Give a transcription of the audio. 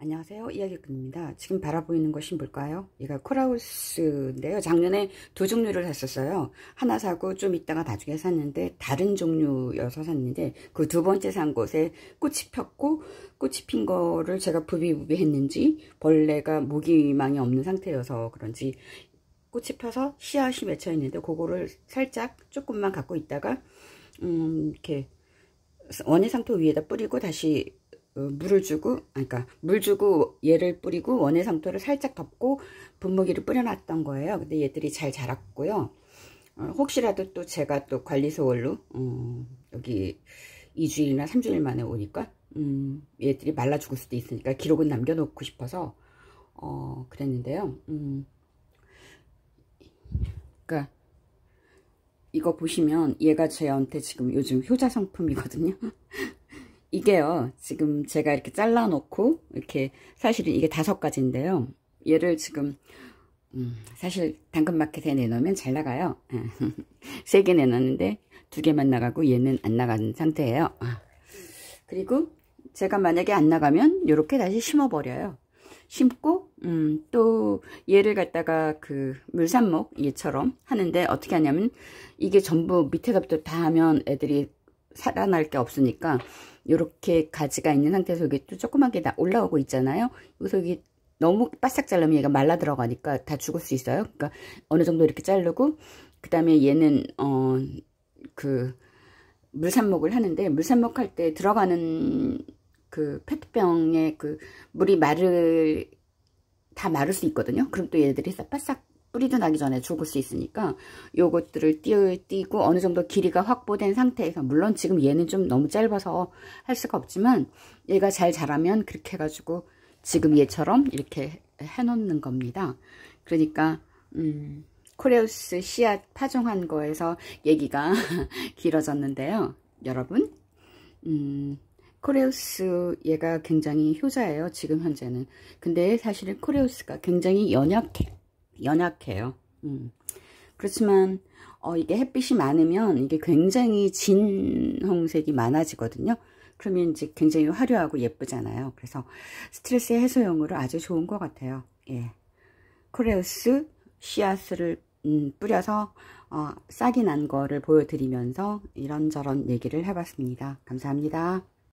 안녕하세요 이야기꾼입니다 지금 바라보이는 것이 뭘까요 얘가 코라우스인데요 작년에 두 종류를 샀었어요 하나 사고 좀 있다가 나중에 샀는데 다른 종류여서 샀는데 그 두 번째 산 곳에 꽃이 폈고 꽃이 핀 거를 제가 부비부비 했는지 벌레가 모기망이 없는 상태여서 그런지 꽃이 펴서 씨앗이 맺혀 있는데 그거를 살짝 조금만 갖고 있다가 음 이렇게 원의 상태 위에다 뿌리고 다시 어, 물을 주고 그러니까 물 주고 얘를 뿌리고 원의 상토를 살짝 덮고 분무기를 뿌려놨던 거예요. 근데 얘들이 잘 자랐고요. 어, 혹시라도 또 제가 또관리소홀로 음, 어, 여기 2주일이나 3주일 만에 오니까 음, 얘들이 말라 죽을 수도 있으니까 기록은 남겨놓고 싶어서 어, 그랬는데요. 음, 그러니까 이거 보시면 얘가 저한테 지금 요즘 효자 상품이거든요. 이게요 지금 제가 이렇게 잘라 놓고 이렇게 사실은 이게 다섯 가지인데요 얘를 지금 음, 사실 당근마켓에 내놓으면 잘 나가요 세 개 내놨는데 두 개만 나가고 얘는 안 나가는 상태예요 그리고 제가 만약에 안 나가면 이렇게 다시 심어 버려요 심고 음, 또 얘를 갖다가 그 물산목 얘처럼 하는데 어떻게 하냐면 이게 전부 밑에서부터 다 하면 애들이 살아날 게 없으니까 이렇게 가지가 있는 상태에서 이게 또 조그맣게 올라오고 있잖아요. 여기서 이게 너무 바싹 자르면 얘가 말라 들어가니까 다 죽을 수 있어요. 그러니까 어느 정도 이렇게 자르고 어, 그 다음에 얘는 어 그 물산목을 하는데 물산목 할때 들어가는 그 페트병에 그 물이 마를 다 마를 수 있거든요. 그럼 또 얘들이 바싹 뿌리도 나기 전에 죽을 수 있으니까 요것들을 띄고 어느 정도 길이가 확보된 상태에서 물론 지금 얘는 좀 너무 짧아서 할 수가 없지만 얘가 잘 자라면 그렇게 해가지고 지금 얘처럼 이렇게 해놓는 겁니다. 그러니까 음, 코레우스 씨앗 파종한 거에서 얘기가 길어졌는데요. 여러분 음, 코레우스 얘가 굉장히 효자예요. 지금 현재는. 근데 사실은 코레우스가 굉장히 연약해. 요 연약해요. 음. 그렇지만 어, 이게 햇빛이 많으면 이게 굉장히 진홍색이 많아지거든요. 그러면 이제 굉장히 화려하고 예쁘잖아요. 그래서 스트레스 해소용으로 아주 좋은 것 같아요. 예. 코레우스 씨앗을 음, 뿌려서 어, 싹이 난 거를 보여드리면서 이런저런 얘기를 해봤습니다. 감사합니다.